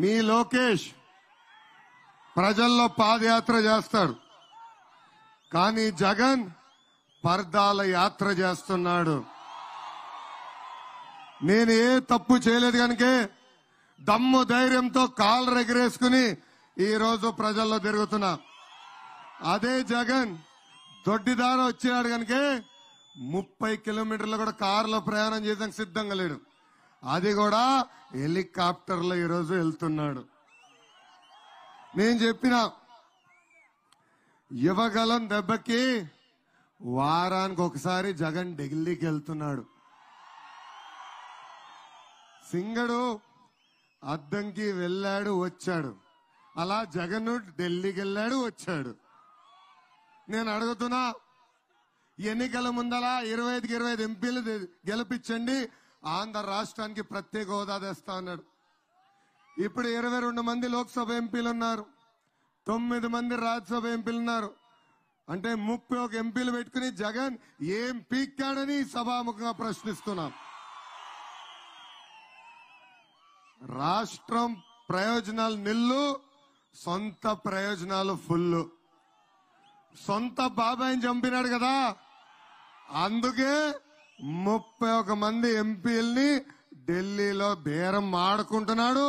మీ లోకేష్ ప్రజల్లో పాదయాత్ర చేస్తాడు కానీ జగన్ పర్దాల యాత్ర చేస్తున్నాడు నేను ఏ తప్పు చేయలేదు కనుకే దమ్ము ధైర్యంతో కాళ్ళు రెగరేసుకుని ఈరోజు ప్రజల్లో తిరుగుతున్నా అదే జగన్ దొడ్డిదార వచ్చాడు కనుకే ముప్పై కిలోమీటర్లు కూడా కారులో ప్రయాణం చేయడానికి సిద్ధంగా లేడు అది కూడా హెలికాప్టర్లో ఈరోజు వెళ్తున్నాడు నేను చెప్పిన యువగలం దెబ్బకి వారానికి ఒకసారి జగన్ ఢిల్లీకి వెళ్తున్నాడు సింగడు అద్దంకి వెళ్ళాడు వచ్చాడు అలా జగన్ ఢిల్లీకి వెళ్ళాడు వచ్చాడు నేను అడుగుతున్నా ఎన్నికల ముందల ఇరవై ఐదుకి ఇరవై ఐదు ఎంపీలు గెలిపించండి ఆంధ్ర రాష్ట్రానికి ప్రత్యేక హోదా తెస్తా అన్నాడు ఇప్పుడు ఇరవై రెండు మంది లోక్సభ ఎంపీలు ఉన్నారు తొమ్మిది మంది రాజ్యసభ ఎంపీలు ఉన్నారు అంటే ముప్పై ఒక ఎంపీలు పెట్టుకుని జగన్ ఏం పీక్కాడని సభాముఖంగా ప్రశ్నిస్తున్నాం రాష్ట్రం ప్రయోజనాలు నిల్లు సొంత ప్రయోజనాలు ఫుల్ సొంత బాబాయిని చంపినాడు కదా అందుకే ముప్పై ఒక మంది ఎంపీల్ని ఢిల్లీలో బేరం ఆడుకుంటున్నాడు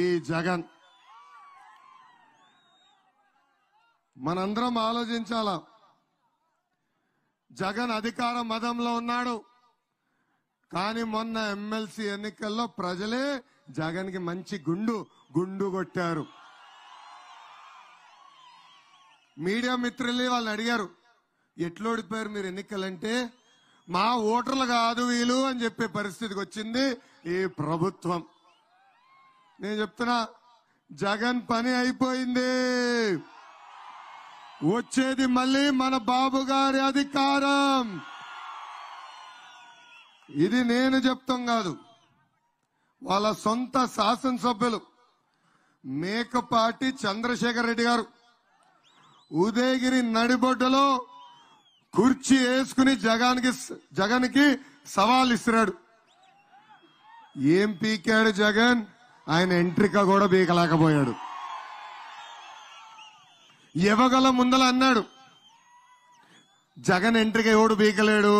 ఈ జగన్ మనందరం ఆలోచించాలా జగన్ అధికార మదంలో ఉన్నాడు కానీ మొన్న ఎమ్మెల్సీ ఎన్నికల్లో ప్రజలే జగన్కి మంచి గుండు గుండు కొట్టారు మీడియా మిత్రులే వాళ్ళని అడిగారు ఎట్లోడిపోయారు మీరు ఎన్నికలంటే మా ఓటర్లు కాదు వీలు అని చెప్పే పరిస్థితికి వచ్చింది ఈ ప్రభుత్వం నేను చెప్తున్నా జగన్ పని అయిపోయింది వచ్చేది మళ్ళీ మన బాబు గారి అధికారం ఇది నేను చెప్తాం కాదు వాళ్ళ సొంత శాసనసభ్యులు మేకపాటి చంద్రశేఖర్ రెడ్డి గారు ఉదయగిరి నడిబొడ్డలో కుర్చీ వేసుకుని జగానికి జగన్కి సవాల్ ఇస్తున్నాడు ఏం పీకాడు జగన్ ఆయన ఎంట్రీగా కూడా పీకలేకపోయాడు ఇవ్వగల ముందల అన్నాడు జగన్ ఎంట్రీగా ఎవడు పీకలేడు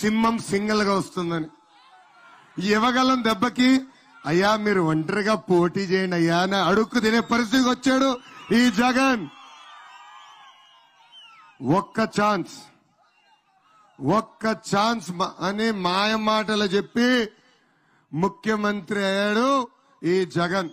సింహం సింగిల్ గా వస్తుందని ఇవ్వగలం దెబ్బకి అయ్యా మీరు ఒంటరిగా పోటీ చేయండి అయ్యా అని అడుక్కు తినే పరిస్థితికి వచ్చాడు ఈ జగన్ ఒక్క ఛాన్స్ ఒక్క ఛాన్స్ అనే మాయ మాటలు చెప్పి ముఖ్యమంత్రి అయ్యాడు ఈ జగన్